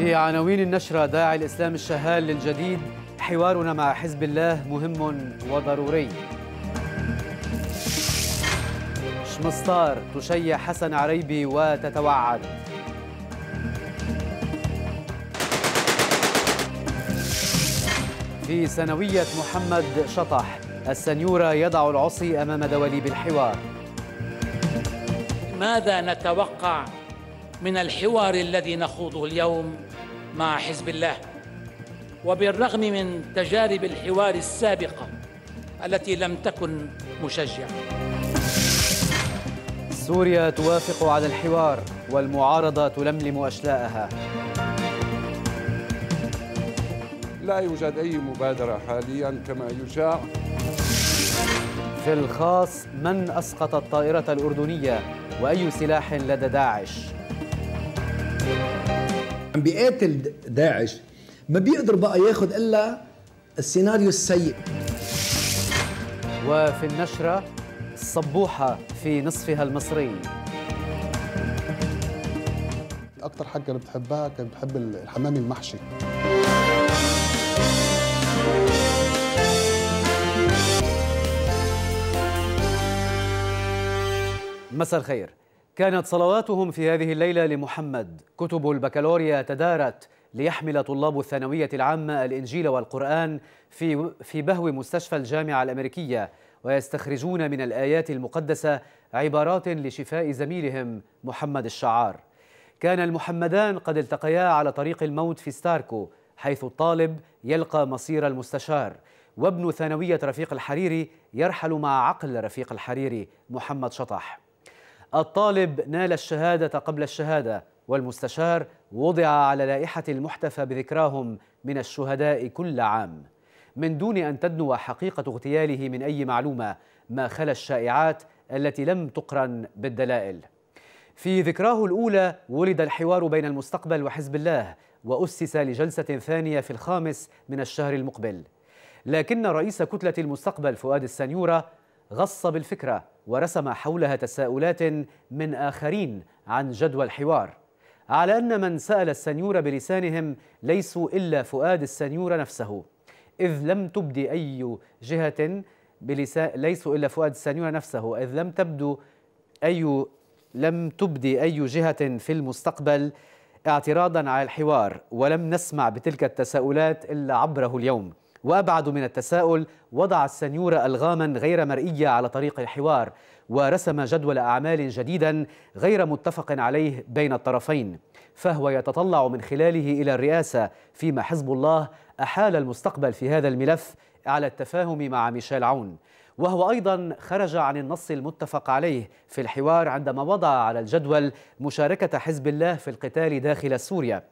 في عناوين النشرة داعي الإسلام الشهال للجديد حوارنا مع حزب الله مهم وضروري شمستار تشيع حسن عريبي وتتوعد في سنوية محمد شطح السنيورة يضع العصي أمام دواليب الحوار ماذا نتوقع من الحوار الذي نخوضه اليوم مع حزب الله وبالرغم من تجارب الحوار السابقه التي لم تكن مشجعه سوريا توافق على الحوار والمعارضه تلملم اشلاءها لا يوجد اي مبادره حاليا كما يشاع في الخاص من اسقط الطائره الاردنيه واي سلاح لدى داعش عم بيقاتل داعش ما بيقدر بقى ياخذ الا السيناريو السيء وفي النشرة الصبوحة في نصفها المصري أكتر حاجة أنا بتحبها كانت بتحب الحمام المحشي مساء الخير كانت صلواتهم في هذه الليلة لمحمد كتب البكالوريا تدارت ليحمل طلاب الثانوية العامة الإنجيل والقرآن في, في بهو مستشفى الجامعة الأمريكية ويستخرجون من الآيات المقدسة عبارات لشفاء زميلهم محمد الشعار كان المحمدان قد التقيا على طريق الموت في ستاركو حيث الطالب يلقى مصير المستشار وابن ثانوية رفيق الحريري يرحل مع عقل رفيق الحريري محمد شطح الطالب نال الشهادة قبل الشهادة والمستشار وضع على لائحة المحتفى بذكراهم من الشهداء كل عام من دون أن تدنو حقيقة اغتياله من أي معلومة ما خلى الشائعات التي لم تقرن بالدلائل في ذكراه الأولى ولد الحوار بين المستقبل وحزب الله وأسس لجلسة ثانية في الخامس من الشهر المقبل لكن رئيس كتلة المستقبل فؤاد السنيورة غص بالفكرة ورسم حولها تساؤلات من آخرين عن جدوى الحوار على أن من سأل السنيور بلسانهم ليسوا إلا فؤاد السنيور نفسه إذ لم تبدي أي جهة بلسان ليسوا إلا فؤاد السنيور نفسه إذ لم تبدو أي لم تبدي أي جهة في المستقبل اعتراضا على الحوار ولم نسمع بتلك التساؤلات إلا عبره اليوم وأبعد من التساؤل وضع السنيور ألغاما غير مرئية على طريق الحوار ورسم جدول أعمال جديدا غير متفق عليه بين الطرفين فهو يتطلع من خلاله إلى الرئاسة فيما حزب الله أحال المستقبل في هذا الملف على التفاهم مع ميشيل عون وهو أيضا خرج عن النص المتفق عليه في الحوار عندما وضع على الجدول مشاركة حزب الله في القتال داخل سوريا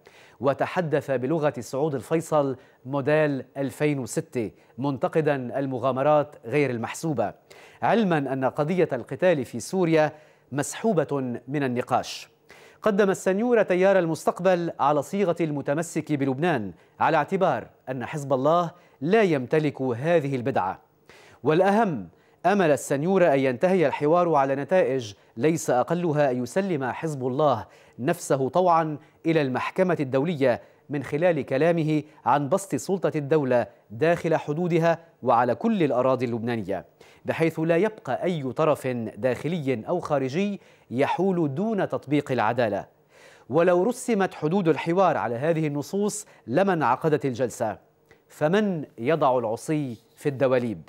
وتحدث بلغة سعود الفيصل موديل 2006 منتقدا المغامرات غير المحسوبة علما أن قضية القتال في سوريا مسحوبة من النقاش قدم السنيور تيار المستقبل على صيغة المتمسك بلبنان على اعتبار أن حزب الله لا يمتلك هذه البدعة والأهم أمل السنيورة أن ينتهي الحوار على نتائج ليس أقلها أن يسلم حزب الله نفسه طوعا إلى المحكمة الدولية من خلال كلامه عن بسط سلطة الدولة داخل حدودها وعلى كل الأراضي اللبنانية بحيث لا يبقى أي طرف داخلي أو خارجي يحول دون تطبيق العدالة ولو رسمت حدود الحوار على هذه النصوص لما انعقدت الجلسة فمن يضع العصي في الدواليب؟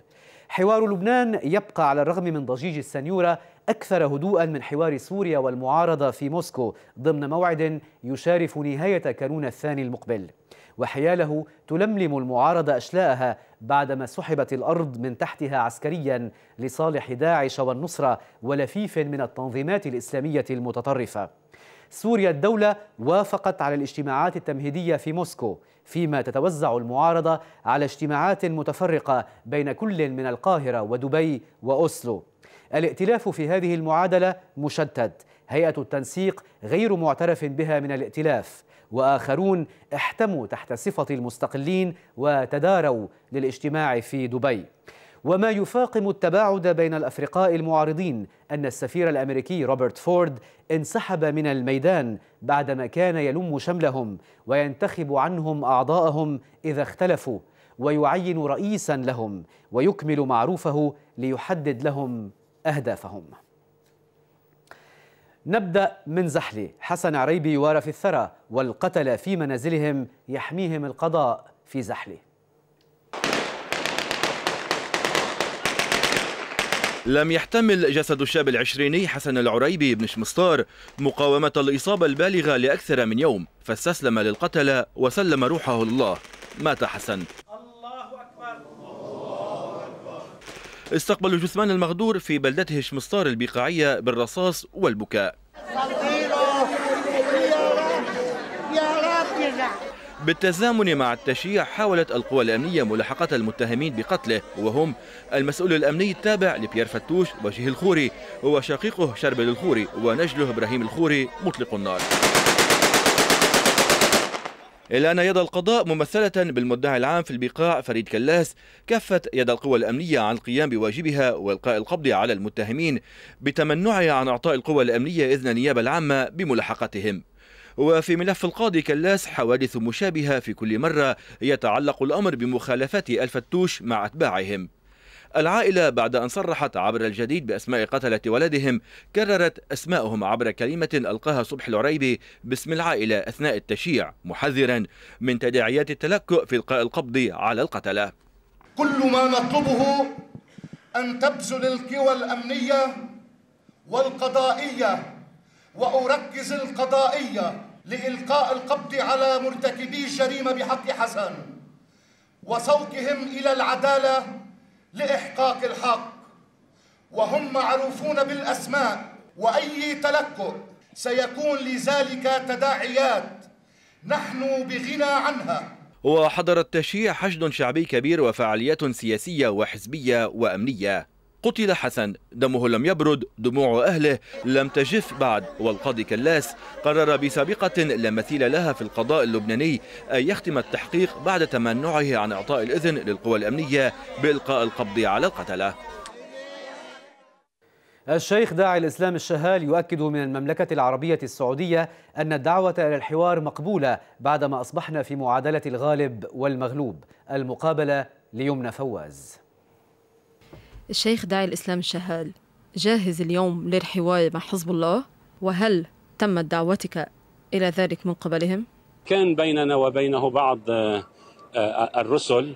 حوار لبنان يبقى على الرغم من ضجيج السنيورة أكثر هدوءا من حوار سوريا والمعارضة في موسكو ضمن موعد يشارف نهاية كانون الثاني المقبل وحياله تلملم المعارضة أشلاءها بعدما سحبت الأرض من تحتها عسكريا لصالح داعش والنصرة ولفيف من التنظيمات الإسلامية المتطرفة سوريا الدولة وافقت على الاجتماعات التمهيدية في موسكو فيما تتوزع المعارضة على اجتماعات متفرقة بين كل من القاهرة ودبي وأوسلو الائتلاف في هذه المعادلة مشتت هيئة التنسيق غير معترف بها من الائتلاف وآخرون احتموا تحت صفة المستقلين وتداروا للاجتماع في دبي وما يفاقم التباعد بين الأفرقاء المعارضين أن السفير الأمريكي روبرت فورد انسحب من الميدان بعدما كان يلم شملهم وينتخب عنهم أعضاءهم إذا اختلفوا ويعين رئيسا لهم ويكمل معروفه ليحدد لهم أهدافهم نبدأ من زحلي حسن عريبي يوارى في الثرى والقتل في منازلهم يحميهم القضاء في زحلي لم يحتمل جسد الشاب العشريني حسن العريبي بن شمستار مقاومة الإصابة البالغة لأكثر من يوم فاستسلم للقتلة وسلم روحه لله مات حسن استقبل جثمان المغدور في بلدته شمستار البقاعية بالرصاص والبكاء بالتزامن مع التشييع حاولت القوى الأمنية ملاحقة المتهمين بقتله وهم المسؤول الأمني التابع لبيير فتوش وجيه الخوري وشقيقه شربل الخوري ونجله إبراهيم الخوري مطلق النار إلا أن يد القضاء ممثلة بالمدعي العام في البقاع فريد كلاس كفت يد القوى الأمنية عن القيام بواجبها وإلقاء القبض على المتهمين بتمنعها عن إعطاء القوى الأمنية إذن النيابة العامة بملاحقتهم وفي ملف القاضي كلاس حوادث مشابهة في كل مرة يتعلق الأمر بمخالفات الفتوش مع أتباعهم العائلة بعد أن صرحت عبر الجديد بأسماء قتلة ولدهم كررت أسماءهم عبر كلمة ألقاها صبح العريبي باسم العائلة أثناء التشييع محذرا من تداعيات التلكؤ في إلقاء القبض على القتلة كل ما نطلبه أن تبذل القوى الأمنية والقضائية وأركز القضائية لإلقاء القبض على مرتكبي الجريمة بحق حسن وسوقهم إلى العدالة لإحقاق الحق وهم معروفون بالأسماء وأي تلكؤ سيكون لذلك تداعيات نحن بغنى عنها وحضر التشييع حشد شعبي كبير وفعاليات سياسية وحزبية وأمنية قتل حسن دمه لم يبرد دموع أهله لم تجف بعد والقاضي كلاس قرر بسابقة لا مثيل لها في القضاء اللبناني أن يختم التحقيق بعد تمنعه عن إعطاء الإذن للقوى الأمنية بإلقاء القبض على القتلة الشيخ داعي الإسلام الشهال يؤكد من المملكة العربية السعودية أن الدعوة إلى الحوار مقبولة بعدما أصبحنا في معادلة الغالب والمغلوب المقابلة ليمنى فواز الشيخ داعي الإسلام الشهال جاهز اليوم للحوار مع حزب الله وهل تمت دعوتك إلى ذلك من قبلهم؟ كان بيننا وبينه بعض آه، آه، الرسل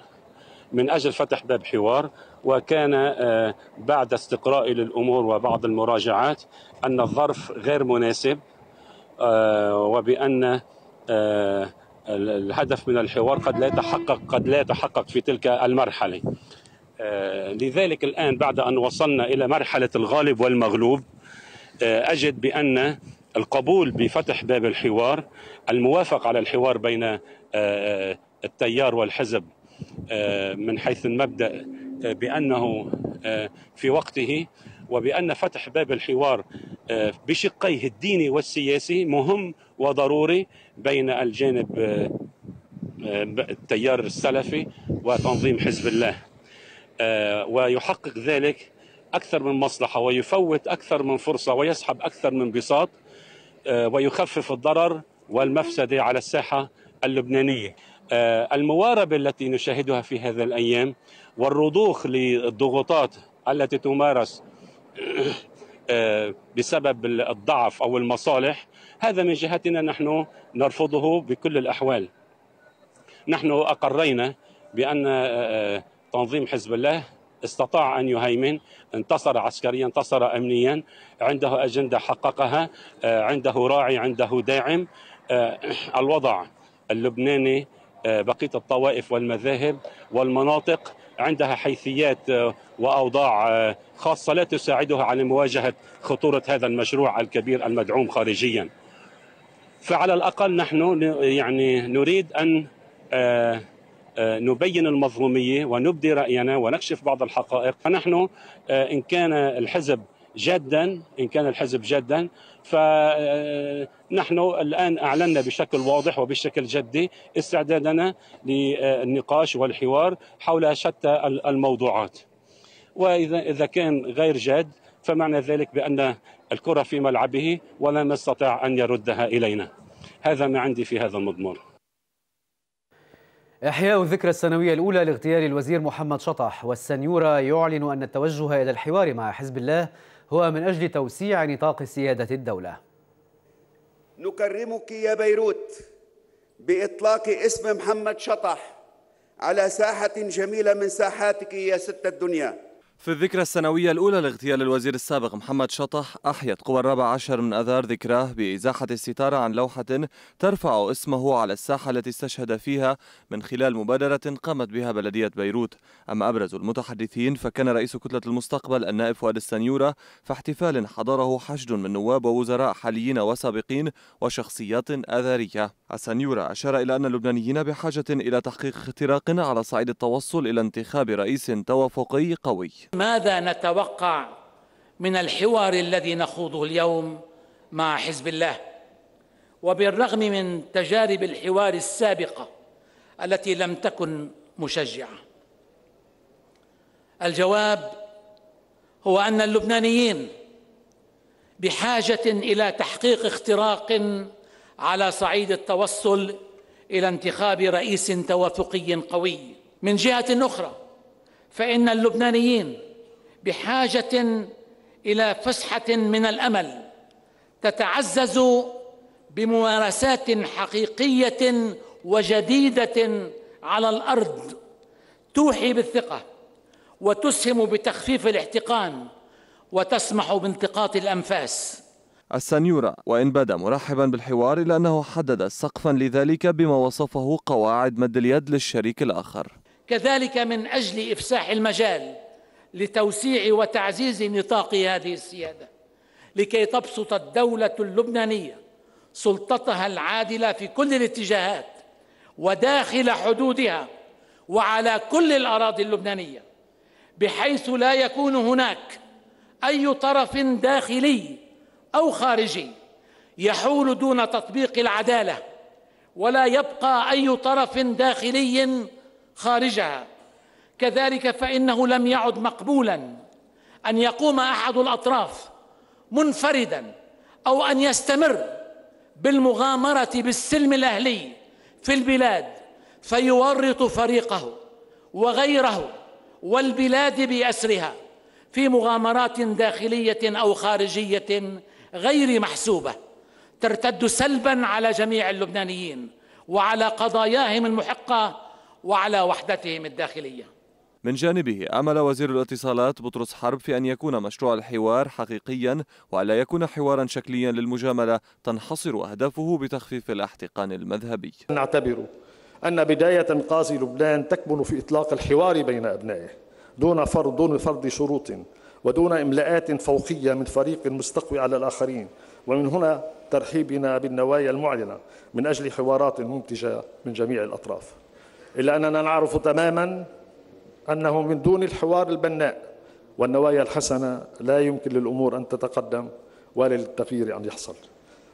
من أجل فتح باب حوار وكان آه، بعد استقرائي للأمور وبعض المراجعات أن الظرف غير مناسب وبأن الهدف من الحوار قد لا يتحقق قد لا يتحقق في تلك المرحله آه، لذلك الآن بعد أن وصلنا إلى مرحلة الغالب والمغلوب آه، أجد بأن القبول بفتح باب الحوار الموافق على الحوار بين آه، التيار والحزب من حيث المبدأ بأنه في وقته وبأن فتح باب الحوار بشقيه الديني والسياسي مهم وضروري بين الجانب التيار السلفي وتنظيم حزب الله آه، ويحقق ذلك أكثر من مصلحة ويفوت أكثر من فرصة ويسحب أكثر من بساط آه، ويخفف الضرر والمفسدة على الساحة اللبنانية آه، المواربة التي نشاهدها في هذا الأيام والرضوخ للضغوطات التي تمارس بسبب الضعف أو المصالح هذا من جهتنا نحن نرفضه بكل الأحوال نحن أقرينا بأن تنظيم حزب الله استطاع أن يهيمن انتصر عسكريا انتصر أمنيا عنده أجندة حققها آه، عنده راعي عنده داعم آه، الوضع اللبناني آه، بقية الطوائف والمذاهب والمناطق عندها حيثيات وأوضاع خاصة لا تساعدها على مواجهة خطورة هذا المشروع الكبير المدعوم خارجيا فعلى الأقل نحن يعني نريد أن آه، نبين المظلومية ونبدي رأينا ونكشف بعض الحقائق فنحن آه، إن كان الحزب جدا إن كان الحزب جدا فنحن آه، الآن أعلنا بشكل واضح وبشكل جدي استعدادنا للنقاش والحوار حول شتى الموضوعات وإذا إذا كان غير جاد فمعنى ذلك بأن الكرة في ملعبه ولن نستطيع أن يردها إلينا هذا ما عندي في هذا المضمار إحياء الذكرى السنوية الأولى لاغتيال الوزير محمد شطح والسنيورة يعلن أن التوجه إلى الحوار مع حزب الله هو من أجل توسيع نطاق سيادة الدولة نكرمك يا بيروت بإطلاق اسم محمد شطح على ساحة جميلة من ساحاتك يا ست الدنيا في الذكرى السنوية الأولى لاغتيال الوزير السابق محمد شطح أحيت قوى الرابع عشر من أذار ذكراه بإزاحة الستارة عن لوحة ترفع اسمه على الساحة التي استشهد فيها من خلال مبادرة قامت بها بلدية بيروت أما أبرز المتحدثين فكان رئيس كتلة المستقبل النائب فؤاد السنيورة في احتفال حضره حشد من نواب ووزراء حاليين وسابقين وشخصيات أذارية السنيورة أشار إلى أن اللبنانيين بحاجة إلى تحقيق اختراق على صعيد التوصل إلى انتخاب رئيس توافقي قوي ماذا نتوقع من الحوار الذي نخوضه اليوم مع حزب الله وبالرغم من تجارب الحوار السابقه التي لم تكن مشجعه الجواب هو ان اللبنانيين بحاجه الى تحقيق اختراق على صعيد التوصل الى انتخاب رئيس توافقي قوي من جهه اخرى فإن اللبنانيين بحاجة إلى فسحة من الأمل تتعزز بممارسات حقيقية وجديدة على الأرض توحي بالثقة وتسهم بتخفيف الاحتقان وتسمح بانتقاط الأنفاس السنيورة وإن بدا مرحبا بالحوار إلا أنه حدد سقفا لذلك بما وصفه قواعد مد اليد للشريك الآخر كذلك من أجل إفساح المجال لتوسيع وتعزيز نطاق هذه السيادة لكي تبسط الدولة اللبنانية سلطتها العادلة في كل الاتجاهات وداخل حدودها وعلى كل الأراضي اللبنانية بحيث لا يكون هناك أي طرف داخلي أو خارجي يحول دون تطبيق العدالة ولا يبقى أي طرف داخلي خارجها كذلك فإنه لم يعد مقبولا أن يقوم أحد الأطراف منفردا أو أن يستمر بالمغامرة بالسلم الأهلي في البلاد فيورط فريقه وغيره والبلاد بأسرها في مغامرات داخلية أو خارجية غير محسوبة ترتد سلبا على جميع اللبنانيين وعلى قضاياهم المحقة وعلى وحدتهم الداخليه من جانبه أمل وزير الاتصالات بطرس حرب في أن يكون مشروع الحوار حقيقيا وألا يكون حوارا شكليا للمجاملة تنحصر أهدافه بتخفيف الاحتقان المذهبي نعتبر أن بداية انقاذ لبنان تكمن في إطلاق الحوار بين أبنائه دون فرض دون فرض شروط ودون إملاءات فوقية من فريق مستقوي على الآخرين ومن هنا ترحيبنا بالنوايا المعلنة من أجل حوارات منتجة من جميع الأطراف إلا أننا نعرف تماما أنه من دون الحوار البناء والنوايا الحسنة لا يمكن للأمور أن تتقدم ولا للتغيير أن يحصل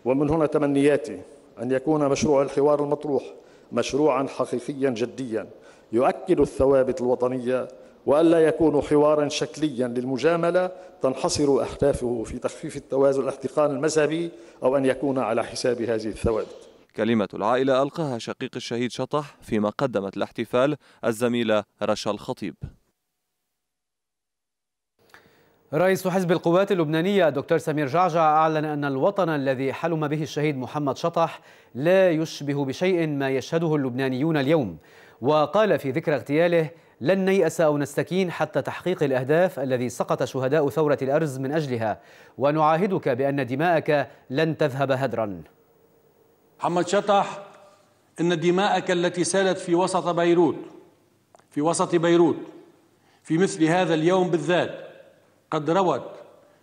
ومن هنا تمنياتي أن يكون مشروع الحوار المطروح مشروعا حقيقيا جديا يؤكد الثوابت الوطنية وألا يكون حوارا شكليا للمجاملة تنحصر أهدافه في تخفيف التوازن الاحتقان المذهبي أو أن يكون على حساب هذه الثوابت كلمة العائلة ألقاها شقيق الشهيد شطح فيما قدمت الاحتفال الزميلة رشا الخطيب رئيس حزب القوات اللبنانية دكتور سمير جعجع أعلن أن الوطن الذي حلم به الشهيد محمد شطح لا يشبه بشيء ما يشهده اللبنانيون اليوم وقال في ذكرى اغتياله لن نيأس أو نستكين حتى تحقيق الأهداف الذي سقط شهداء ثورة الأرز من أجلها ونعاهدك بأن دماءك لن تذهب هدراً محمد شطح إن دماءك التي سالت في وسط بيروت في وسط بيروت في مثل هذا اليوم بالذات قد روت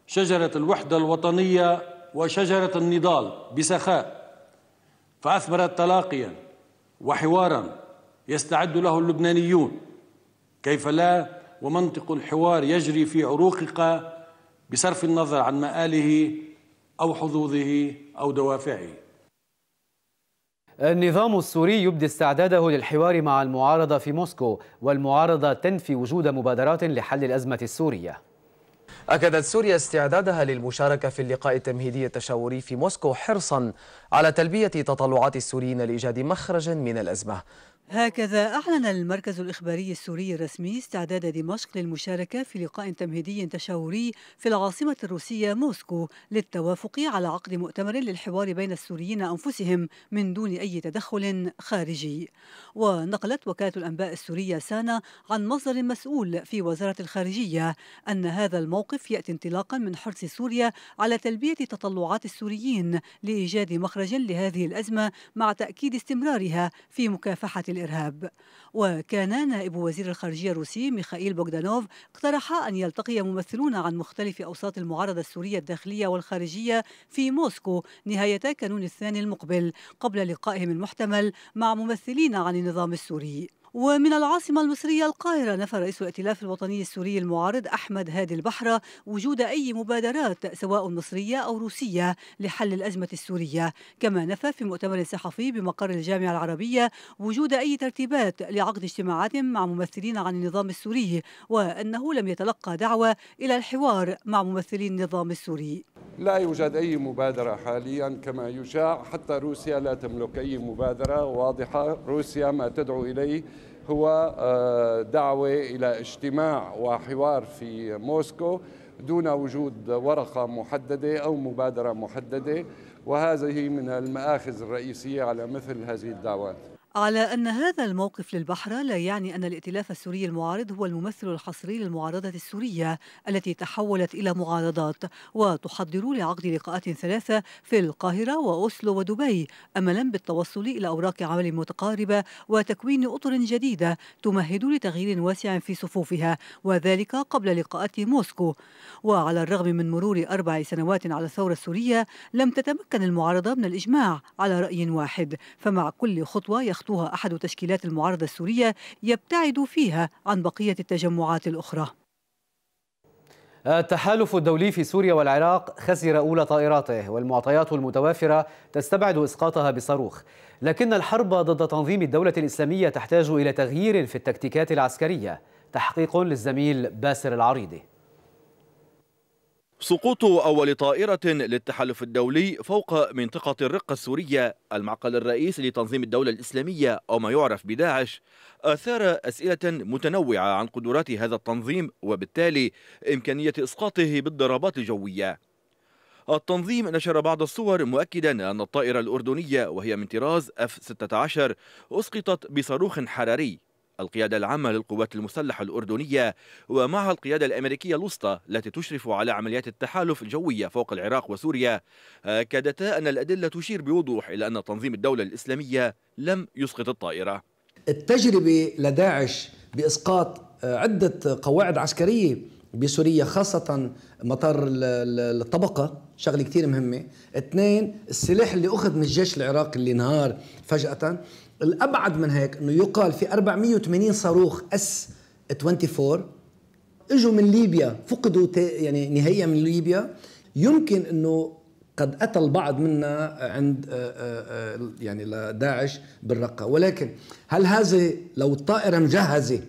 شجرة الوحدة الوطنية وشجرة النضال بسخاء فأثمرت تلاقيا وحوارا يستعد له اللبنانيون كيف لا ومنطق الحوار يجري في عروقك بصرف النظر عن مآله أو حظوظه أو دوافعه النظام السوري يبدي استعداده للحوار مع المعارضة في موسكو والمعارضة تنفي وجود مبادرات لحل الأزمة السورية أكدت سوريا استعدادها للمشاركة في اللقاء التمهيدي التشاوري في موسكو حرصا على تلبية تطلعات السوريين لإيجاد مخرج من الأزمة هكذا أعلن المركز الإخباري السوري الرسمي استعداد دمشق للمشاركة في لقاء تمهيدي تشاوري في العاصمة الروسية موسكو للتوافق على عقد مؤتمر للحوار بين السوريين أنفسهم من دون أي تدخل خارجي ونقلت وكالة الأنباء السورية سانا عن مصدر مسؤول في وزارة الخارجية أن هذا الموقف يأتي انطلاقا من حرص سوريا على تلبية تطلعات السوريين لإيجاد مخرج لهذه الأزمة مع تأكيد استمرارها في مكافحة الإرهاب وكان نائب وزير الخارجية الروسي ميخائيل بوغدانوف اقترح أن يلتقي ممثلون عن مختلف أوساط المعارضة السورية الداخلية والخارجية في موسكو نهاية كانون الثاني المقبل قبل لقائهم المحتمل مع ممثلين عن النظام السوري ومن العاصمة المصرية القاهرة نفى رئيس الائتلاف الوطني السوري المعارض أحمد هادي البحرة وجود أي مبادرات سواء مصرية أو روسية لحل الأزمة السورية كما نفى في مؤتمر صحفي بمقر الجامعة العربية وجود أي ترتيبات لعقد اجتماعات مع ممثلين عن النظام السوري وأنه لم يتلقى دعوة إلى الحوار مع ممثلي النظام السوري لا يوجد أي مبادرة حاليا كما يشاع حتى روسيا لا تملك أي مبادرة واضحة روسيا ما تدعو إليه هو آه، دعوة إلى اجتماع وحوار في موسكو دون وجود ورقة محددة أو مبادرة محددة وهذه من المآخذ الرئيسية على مثل هذه الدعوات على أن هذا الموقف للبحرة لا يعني أن الائتلاف السوري المعارض هو الممثل الحصري للمعارضة السورية التي تحولت إلى معارضات وتحضر لعقد لقاءات ثلاثة في القاهرة وأوسلو ودبي أملا بالتوصل إلى أوراق عمل متقاربة وتكوين أطر جديدة تمهد لتغيير واسع في صفوفها وذلك قبل لقاءات موسكو وعلى الرغم من مرور أربع سنوات على الثورة السورية لم تتمكن المعارضة من الإجماع على رأي واحد فمع كل خطوة يخطو يخطوها أحد تشكيلات المعارضة السورية يبتعد فيها عن بقية التجمعات الأخرى التحالف الدولي في سوريا والعراق خسر أولى طائراته والمعطيات المتوافرة تستبعد إسقاطها بصاروخ لكن الحرب ضد تنظيم الدولة الإسلامية تحتاج إلى تغيير في التكتيكات العسكرية تحقيق للزميل باسر العريضي سقوط أول طائرة للتحالف الدولي فوق منطقة الرقة السورية المعقل الرئيس لتنظيم الدولة الإسلامية أو ما يعرف بداعش أثار أسئلة متنوعة عن قدرات هذا التنظيم وبالتالي إمكانية إسقاطه بالضربات الجوية التنظيم نشر بعض الصور مؤكدا أن الطائرة الأردنية وهي من طراز F-16 أسقطت بصاروخ حراري القيادة العامة للقوات المسلحة الأردنية ومعها القيادة الأمريكية الوسطى التي تشرف على عمليات التحالف الجوية فوق العراق وسوريا أكدتا أن الأدلة تشير بوضوح إلى أن تنظيم الدولة الإسلامية لم يسقط الطائرة التجربة لداعش بإسقاط آه، عدة قواعد عسكرية بسوريا خاصة مطار الطبقة شغلة كتير مهمة اثنين السلاح اللي أخذ من الجيش العراقي اللي انهار فجأة الابعد من هيك انه يقال في 480 صاروخ اس 24 اجوا من ليبيا فقدوا يعني نهائيا من ليبيا يمكن انه قد اتى البعض منا عند آه، آه، آه، يعني لداعش بالرقه ولكن هل هذه لو الطائره مجهزه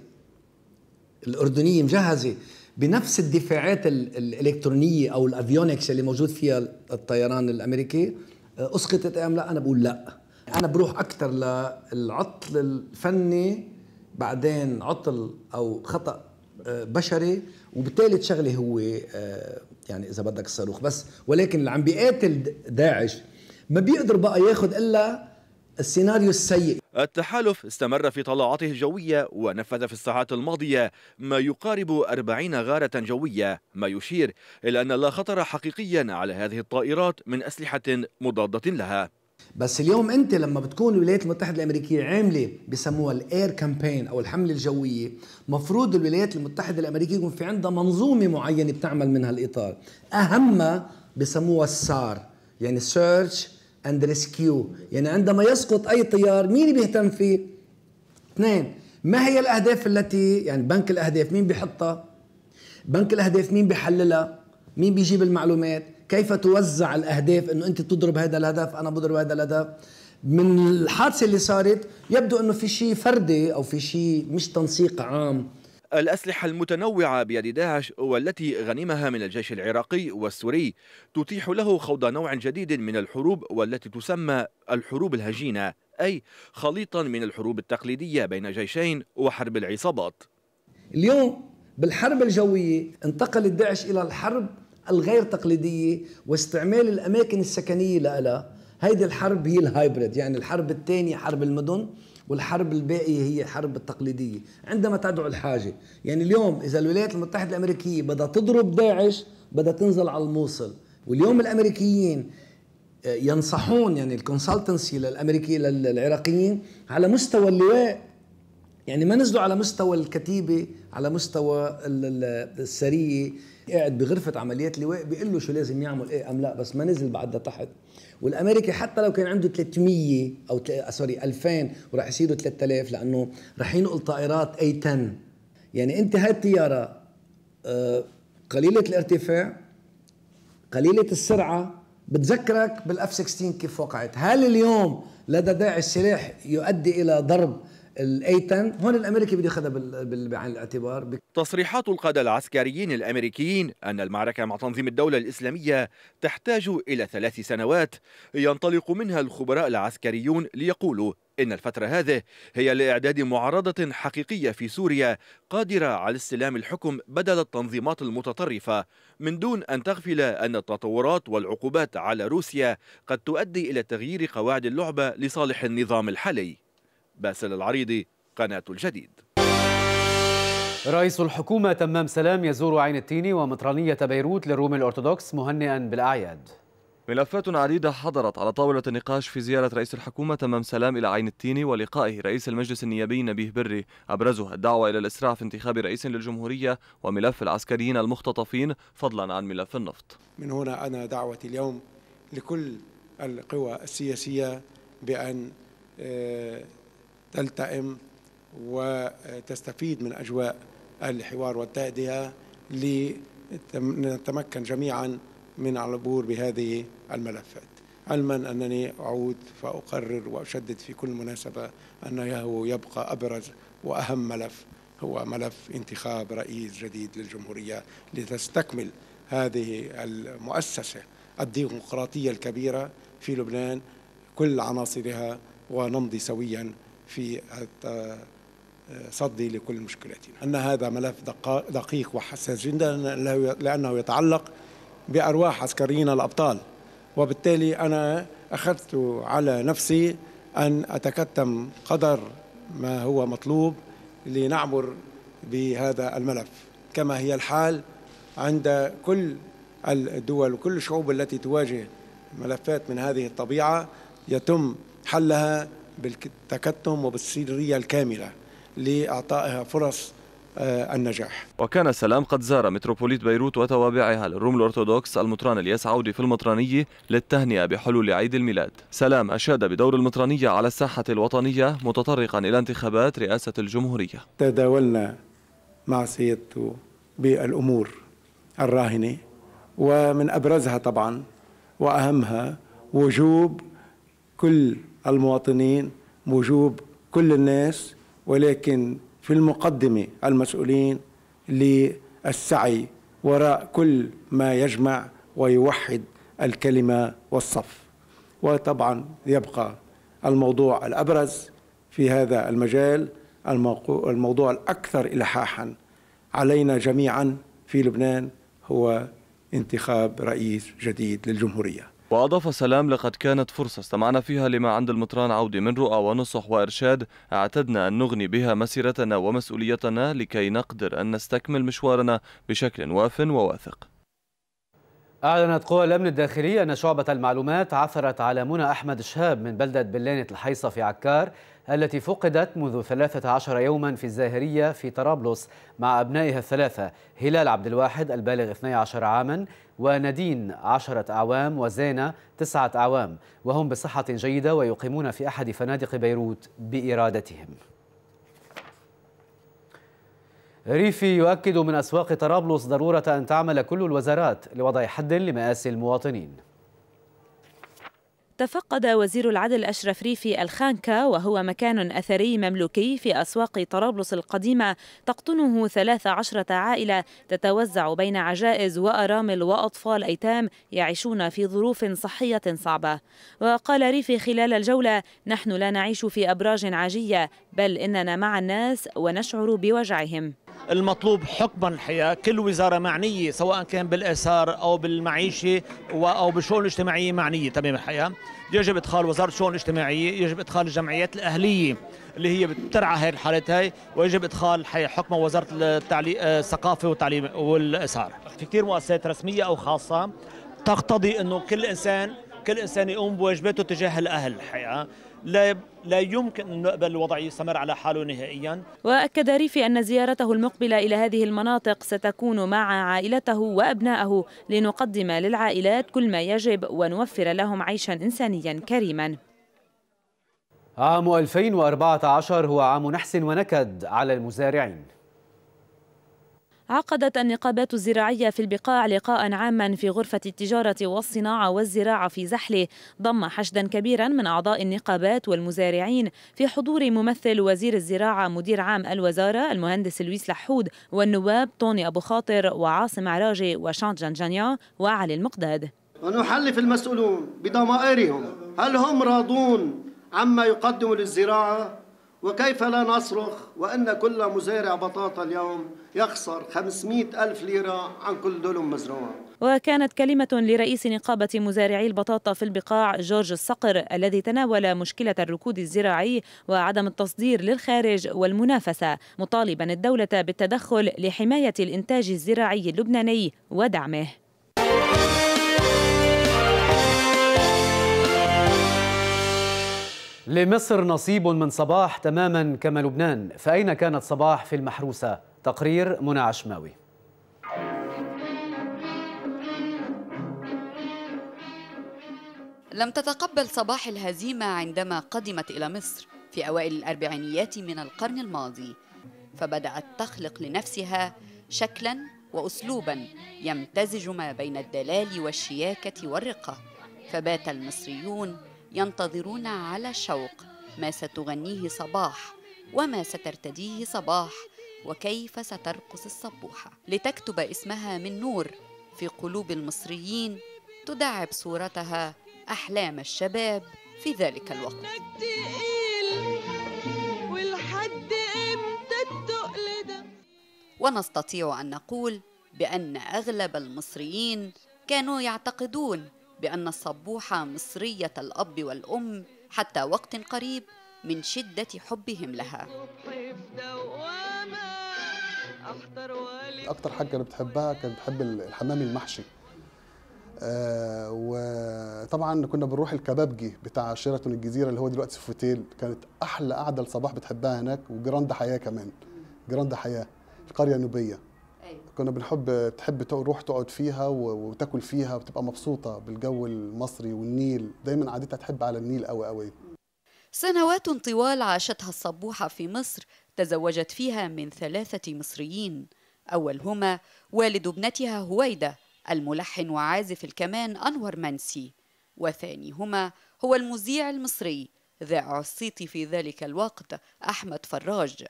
الاردنيه مجهزه بنفس الدفاعات الالكترونيه او الافيونكس اللي موجود فيها الطيران الامريكي اسقطت ام لا انا بقول لا انا بروح اكثر للعطل الفني بعدين عطل او خطا آه، بشري وبالتالي شغله هو آه، يعني اذا بدك الصاروخ بس ولكن اللي عم بيقاتل داعش ما بيقدر بقى ياخذ الا السيناريو السيء التحالف استمر في طلعاته الجوية ونفذ في الساعات الماضية ما يقارب 40 غارة جوية ما يشير إلى أن لا خطر حقيقيا على هذه الطائرات من أسلحة مضادة لها بس اليوم انت لما بتكون الولايات المتحده الامريكيه عامله بسموها الاير كامبين او الحمله الجويه مفروض الولايات المتحده الامريكيه يكون في عندها منظومه معينه بتعمل من هالاطار اهمها بسموها السار يعني سيرش اند ريسكيو يعني عندما يسقط اي طيار مين بيهتم فيه اثنين ما هي الاهداف التي يعني بنك الاهداف مين بيحطها بنك الاهداف مين بيحللها مين بيجيب المعلومات كيف توزع الاهداف انه انت بتضرب هذا الهدف انا بضرب هذا الهدف من الحادثه اللي صارت يبدو انه في شيء فردي او في شيء مش تنسيق عام الأسلحة المتنوعة بيد داعش والتي غنمها من الجيش العراقي والسوري تتيح له خوض نوع جديد من الحروب والتي تسمى الحروب الهجينة أي خليطا من الحروب التقليدية بين جيشين وحرب العصابات اليوم بالحرب الجوية انتقلت داعش إلى الحرب الغير تقليدية واستعمال الأماكن السكنية لها هيدي الحرب هي الهايبريد يعني الحرب الثانية حرب المدن والحرب الباقية هي الحرب التقليدية عندما تدعو الحاجة يعني اليوم إذا الولايات المتحدة الأمريكية بدها تضرب داعش بدها تنزل على الموصل واليوم الأمريكيين آه، ينصحون يعني الكونسلتنسي للامريكيين للعراقيين على مستوى اللواء يعني ما نزلوا على مستوى الكتيبه على مستوى السريه قاعد بغرفه عمليات لواء بيقول له شو لازم يعمل ايه ام لا بس ما نزل بعدها تحت والامريكي حتى لو كان عنده 300 او آه، سوري 2000 وراح يصيروا 3000 لانه راح ينقل طائرات اي 10 يعني انت هاي الطياره آه، قليله الارتفاع قليله السرعه بتذكرك بالاف 16 كيف وقعت هل اليوم لدى داعي السلاح يؤدي الى ضرب الايتن هون الامريكي بده ياخذها بعين الاعتبار تصريحات القاده العسكريين الامريكيين ان المعركه مع تنظيم الدوله الاسلاميه تحتاج الى ثلاث سنوات ينطلق منها الخبراء العسكريون ليقولوا ان الفتره هذه هي لاعداد معارضه حقيقيه في سوريا قادره على استلام الحكم بدل التنظيمات المتطرفه من دون ان تغفل ان التطورات والعقوبات على روسيا قد تؤدي الى تغيير قواعد اللعبه لصالح النظام الحالي باسل العريضي قناة الجديد رئيس الحكومة تمام سلام يزور عين التيني ومطرانية بيروت للروم الأرثوذكس مهنئا بالأعياد ملفات عديدة حضرت على طاولة النقاش في زيارة رئيس الحكومة تمام سلام إلى عين التيني ولقائه رئيس المجلس النيابي نبيه بري أبرزها الدعوة إلى الإسراع في انتخاب رئيس للجمهورية وملف العسكريين المختطفين فضلا عن ملف النفط من هنا أنا دعوتي اليوم لكل القوى السياسية بأن آه، تلتئم وتستفيد من أجواء الحوار والتهدئه لنتمكن جميعا من العبور بهذه الملفات علما أنني أعود فأقرر وأشدد في كل مناسبة أنه يبقى أبرز وأهم ملف هو ملف انتخاب رئيس جديد للجمهورية لتستكمل هذه المؤسسة الديمقراطية الكبيرة في لبنان كل عناصرها ونمضي سويا في صدي لكل مشكلاتنا أن هذا ملف دقيق وحساس جدا لأنه يتعلق بأرواح عسكريين الأبطال وبالتالي أنا أخذت على نفسي أن أتكتم قدر ما هو مطلوب لنعبر بهذا الملف كما هي الحال عند كل الدول وكل الشعوب التي تواجه ملفات من هذه الطبيعة يتم حلها بالتكتم وبالسرية الكاملة لإعطائها فرص آه، النجاح وكان سلام قد زار متروبوليت بيروت وتوابعها للروم الأرثوذكس المطران الياس عودي في المطرانية للتهنئة بحلول عيد الميلاد سلام أشاد بدور المطرانية على الساحة الوطنية متطرقا إلى انتخابات رئاسة الجمهورية تداولنا مع سيادته بالأمور الراهنة ومن أبرزها طبعا وأهمها وجوب كل المواطنين بوجوب كل الناس ولكن في المقدمة المسؤولين للسعي وراء كل ما يجمع ويوحد الكلمة والصف وطبعا يبقى الموضوع الأبرز في هذا المجال الموضوع الأكثر إلحاحا علينا جميعا في لبنان هو انتخاب رئيس جديد للجمهوريه وأضاف سلام لقد كانت فرصة استمعنا فيها لما عند المطران عودي من رؤى ونصح وإرشاد اعتدنا أن نغني بها مسيرتنا ومسؤوليتنا لكي نقدر أن نستكمل مشوارنا بشكل واف وواثق أعلنت قوى الأمن الداخلي أن شعبة المعلومات عثرت على منى أحمد شهاب من بلدة بلانة الحيصة في عكار التي فقدت منذ 13 يوما في الزاهرية في طرابلس مع أبنائها الثلاثة هلال عبد الواحد البالغ 12 عاما وندين 10 أعوام وزينة 9 أعوام وهم بصحة جيدة ويقيمون في أحد فنادق بيروت بإرادتهم ريفي يؤكد من أسواق طرابلس ضرورة أن تعمل كل الوزارات لوضع حد لمآسي المواطنين تفقد وزير العدل أشرف ريفي الخانكا وهو مكان أثري مملوكي في أسواق طرابلس القديمة تقطنه 13 عائلة تتوزع بين عجائز وأرامل وأطفال أيتام يعيشون في ظروف صحية صعبة وقال ريفي خلال الجولة نحن لا نعيش في أبراج عاجية بل إننا مع الناس ونشعر بوجعهم المطلوب حكما الحقيقه كل وزاره معنيه سواء كان بالاثار او بالمعيشه او بالشؤون الاجتماعيه معنيه تمام الحقيقه يجب ادخال وزاره الشؤون الاجتماعيه يجب ادخال الجمعيات الاهليه اللي هي بترعى هاي الحالات هاي ويجب ادخال حكم وزاره التعليم الثقافه والتعليم والاسعار في كثير مؤسسات رسميه او خاصه تقتضي انه كل انسان كل انسان يقوم بواجباته تجاه الاهل الحقيقه لا لا يمكن أن نقبل الوضع يستمر على حاله نهائيا وأكد ريفي أن زيارته المقبلة إلى هذه المناطق ستكون مع عائلته وأبنائه لنقدم للعائلات كل ما يجب ونوفر لهم عيشا إنسانيا كريما عام 2014 هو عام نحس ونكد على المزارعين عقدت النقابات الزراعية في البقاع لقاء عاما في غرفة التجارة والصناعة والزراعة في زحلة ضم حشدا كبيرا من أعضاء النقابات والمزارعين في حضور ممثل وزير الزراعة مدير عام الوزارة المهندس لويس لحود والنواب طوني أبو خاطر وعاصم عراجي وشانت جنجانيا وعلي المقداد ونحلف المسؤولون بضمائرهم هل هم راضون عما يقدم للزراعة وكيف لا نصرخ وأن كل مزارع بطاطا اليوم يخسر 500 ألف ليرة عن كل دولم مزروع وكانت كلمة لرئيس نقابة مزارعي البطاطا في البقاع جورج الصقر الذي تناول مشكلة الركود الزراعي وعدم التصدير للخارج والمنافسة مطالبا الدولة بالتدخل لحماية الإنتاج الزراعي اللبناني ودعمه لمصر نصيب من صباح تماما كما لبنان فأين كانت صباح في المحروسة؟ تقرير منى عشماوي لم تتقبل صباح الهزيمة عندما قدمت إلى مصر في أوائل الأربعينيات من القرن الماضي فبدأت تخلق لنفسها شكلا وأسلوبا يمتزج ما بين الدلال والشياكة والرقة فبات المصريون ينتظرون على شوق ما ستغنيه صباح وما سترتديه صباح وكيف سترقص الصبوحة لتكتب اسمها من نور في قلوب المصريين تدعب صورتها أحلام الشباب في ذلك الوقت ونستطيع أن نقول بأن أغلب المصريين كانوا يعتقدون بأن الصبوحة مصرية الأب والأم حتى وقت قريب من شدة حبهم لها أكتر حاجة كانت بتحبها كانت بتحب الحمام المحشي آه وطبعا كنا بنروح الكبابجي بتاع شيراتون الجزيره اللي هو دلوقتي في فوتيل كانت احلى قعده لصباح بتحبها هناك وجراند حياه كمان جراند حياه القريه النوبيه أيوة. كنا بنحب تحب تروح تقعد فيها وتاكل فيها وتبقى مبسوطه بالجو المصري والنيل دايما عادتها تحب على النيل قوي قوي سنوات طوال عاشتها الصبوحه في مصر تزوجت فيها من ثلاثه مصريين اولهما والد ابنتها هويده الملحن وعازف الكمان انور منسي وثانيهما هو المذيع المصري ذاع الصيت في ذلك الوقت احمد فراج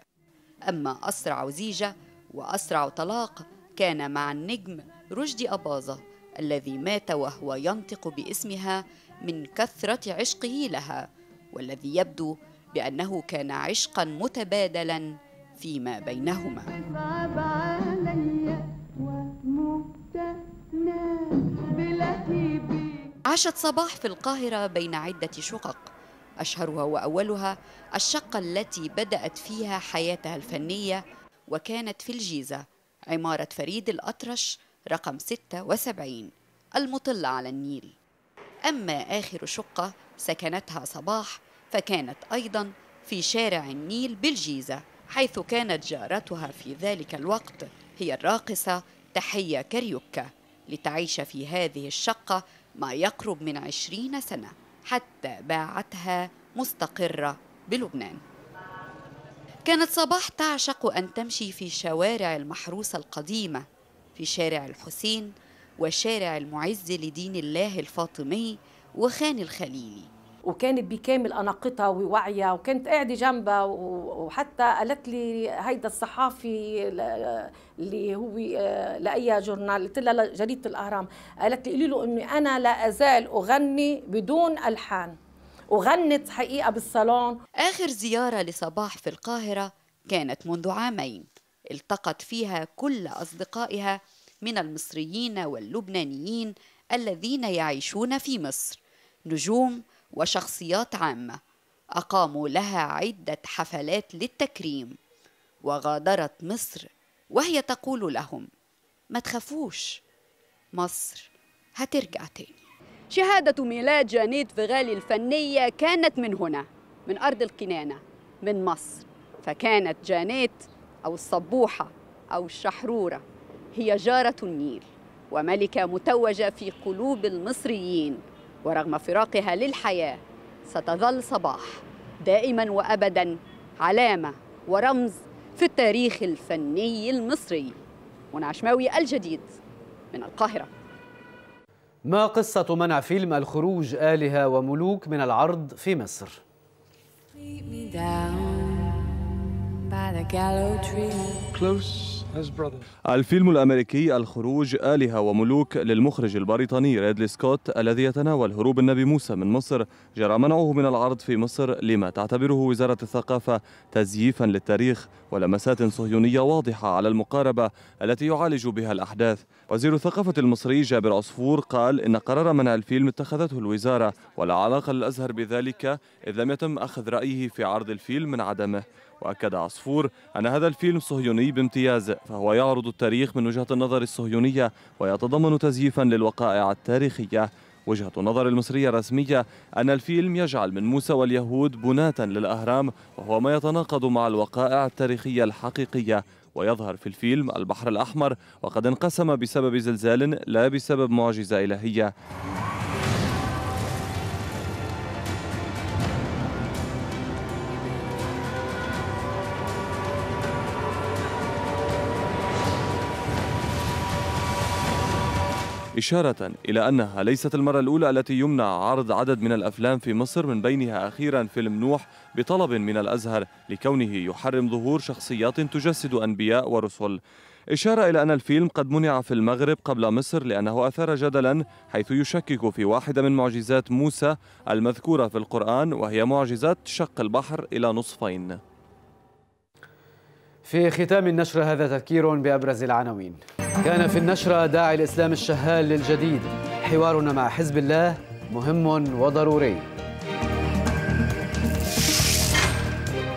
اما اسرع زيجه وأسرع طلاق كان مع النجم رشدي أباظة الذي مات وهو ينطق باسمها من كثرة عشقه لها والذي يبدو بأنه كان عشقا متبادلا فيما بينهما عاشت صباح في القاهرة بين عدة شقق أشهرها وأولها الشقة التي بدأت فيها حياتها الفنية وكانت في الجيزة عمارة فريد الأطرش رقم 76 المطلة على النيل أما آخر شقة سكنتها صباح فكانت أيضا في شارع النيل بالجيزة حيث كانت جارتها في ذلك الوقت هي الراقصة تحية كريوكا لتعيش في هذه الشقة ما يقرب من عشرين سنة حتى باعتها مستقرة بلبنان كانت صباح تعشق أن تمشي في شوارع المحروسة القديمة في شارع الحسين وشارع المعز لدين الله الفاطمي وخان الخليلي وكانت بكامل اناقتها ووعيها وكانت قاعده جنبها وحتى قالت لي هيدا الصحافي اللي هو آه، لاي جورنال قلت لها جريده الاهرام قالت لي قولي له اني انا لا ازال اغني بدون الحان وغنت حقيقة بالصالون آخر زيارة لصباح في القاهرة كانت منذ عامين التقت فيها كل أصدقائها من المصريين واللبنانيين الذين يعيشون في مصر نجوم وشخصيات عامة أقاموا لها عدة حفلات للتكريم وغادرت مصر وهي تقول لهم ما تخافوش مصر هترجع تاني شهادة ميلاد جانيت فيغالي الفنية كانت من هنا من أرض الكنانة من مصر فكانت جانيت أو الصبوحة أو الشحرورة هي جارة النيل وملكة متوجة في قلوب المصريين ورغم فراقها للحياة ستظل صباح دائما وأبدا علامة ورمز في التاريخ الفني المصري منى عشماوي الجديد من القاهره ما قصة منع فيلم الخروج آلهة وملوك من العرض في مصر؟ Close الفيلم الأمريكي الخروج آلهة وملوك للمخرج البريطاني ريدلي سكوت الذي يتناول هروب النبي موسى من مصر جرى منعه من العرض في مصر لما تعتبره وزارة الثقافة تزييفا للتاريخ ولمسات صهيونية واضحة على المقاربة التي يعالج بها الأحداث وزير الثقافة المصري جابر عصفور قال إن قرار منع الفيلم اتخذته الوزارة ولا علاقة للأزهر بذلك إذ لم يتم أخذ رأيه في عرض الفيلم من عدمه وأكد عصفور أن هذا الفيلم صهيوني بامتياز فهو يعرض التاريخ من وجهة النظر الصهيونية ويتضمن تزييفا للوقائع التاريخية وجهة النظر المصرية الرسمية أن الفيلم يجعل من موسى واليهود بناة للأهرام وهو ما يتناقض مع الوقائع التاريخية الحقيقية ويظهر في الفيلم البحر الأحمر وقد انقسم بسبب زلزال لا بسبب معجزة إلهية إشارة إلى أنها ليست المرة الأولى التي يمنع عرض عدد من الأفلام في مصر من بينها أخيرا فيلم نوح بطلب من الأزهر لكونه يحرم ظهور شخصيات تجسد أنبياء ورسل إشارة إلى أن الفيلم قد منع في المغرب قبل مصر لأنه أثار جدلا حيث يشكك في واحدة من معجزات موسى المذكورة في القرآن وهي معجزات شق البحر إلى نصفين في ختام النشرة هذا تذكير بأبرز العناوين كان في النشرة داعي الإسلام الشهال للجديد حوارنا مع حزب الله مهم وضروري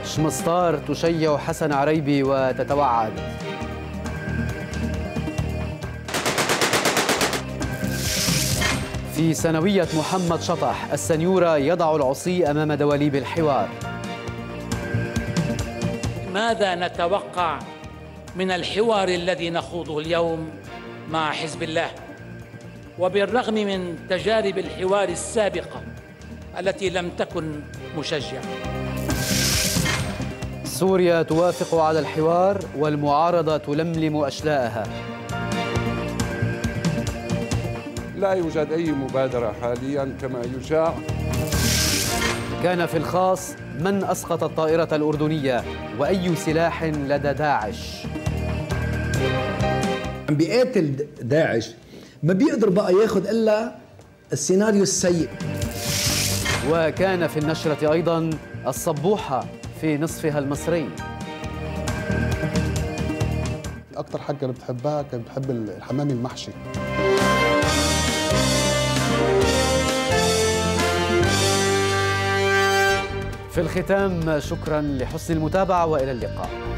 شمسطار تشيع حسن عريبي وتتوعد في سنوية محمد شطح السنيورة يضع العصي أمام دواليب الحوار ماذا نتوقع من الحوار الذي نخوضه اليوم مع حزب الله وبالرغم من تجارب الحوار السابقه التي لم تكن مشجعه سوريا توافق على الحوار والمعارضه تلملم اشلاءها لا يوجد اي مبادره حاليا كما يشاع كان في الخاص من أسقط الطائرة الأردنية وأي سلاح لدى داعش عم بيقاتل داعش ما بيقدر بقى ياخذ إلا السيناريو السيء وكان في النشرة أيضا الصبوحة في نصفها المصري أكثر حاجة أنا بتحبها كانت بتحب الحمام المحشي في الختام شكرا لحسن المتابعة وإلى اللقاء